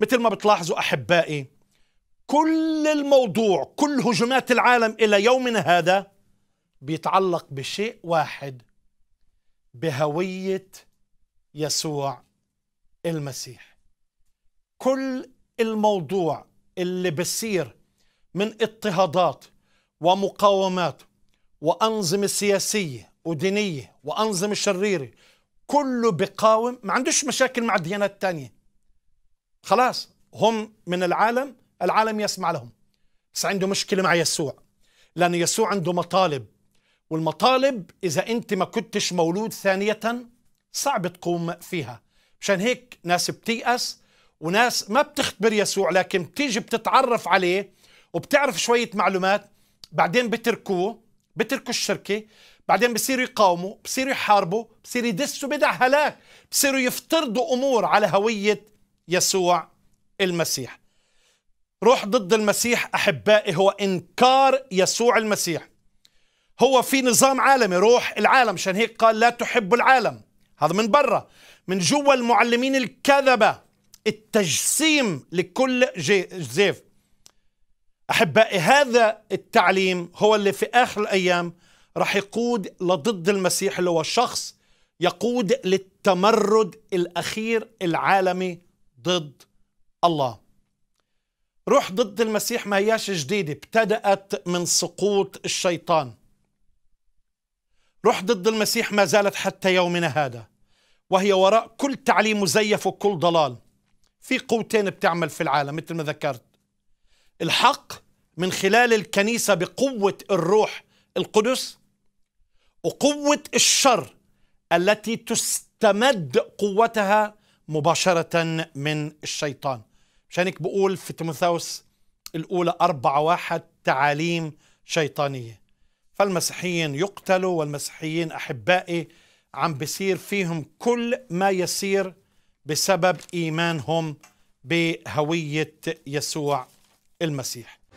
مثل ما بتلاحظوا أحبائي كل الموضوع كل هجمات العالم إلى يومنا هذا بيتعلق بشيء واحد بهوية يسوع المسيح كل الموضوع اللي بصير من اضطهادات ومقاومات وأنظمة سياسية ودينية وأنظمة شريرة كله بقاوم ما عندوش مشاكل مع الديانات الثانية خلاص هم من العالم العالم يسمع لهم بس عنده مشكلة مع يسوع لأن يسوع عنده مطالب والمطالب إذا أنت ما كنتش مولود ثانية صعب تقوم فيها مشان هيك ناس بتيأس وناس ما بتختبر يسوع لكن بتيجي بتتعرف عليه وبتعرف شوية معلومات بعدين بتركوه بتركوا الشركة بعدين بصيروا يقاوموا بصيروا يحاربوا بصيروا يدسوا بدع هلاك بصيروا يفترضوا أمور على هوية يسوع المسيح روح ضد المسيح أحبائي هو إنكار يسوع المسيح هو في نظام عالمي روح العالم عشان هيك قال لا تحب العالم هذا من برا من جوا المعلمين الكذبة التجسيم لكل زيف أحبائي هذا التعليم هو اللي في آخر الأيام رح يقود لضد المسيح اللي هو شخص يقود للتمرد الأخير العالمي ضد الله روح ضد المسيح ما هياش جديدة ابتدأت من سقوط الشيطان روح ضد المسيح ما زالت حتى يومنا هذا وهي وراء كل تعليم مزيف وكل ضلال في قوتين بتعمل في العالم مثل ما ذكرت الحق من خلال الكنيسة بقوة الروح القدس وقوة الشر التي تستمد قوتها مباشرة من الشيطان مشان هيك بقول في تيموثاوس الأولى أربعة واحد تعاليم شيطانية فالمسيحيين يقتلوا والمسيحيين أحبائي عم بصير فيهم كل ما يسير بسبب إيمانهم بهوية يسوع المسيح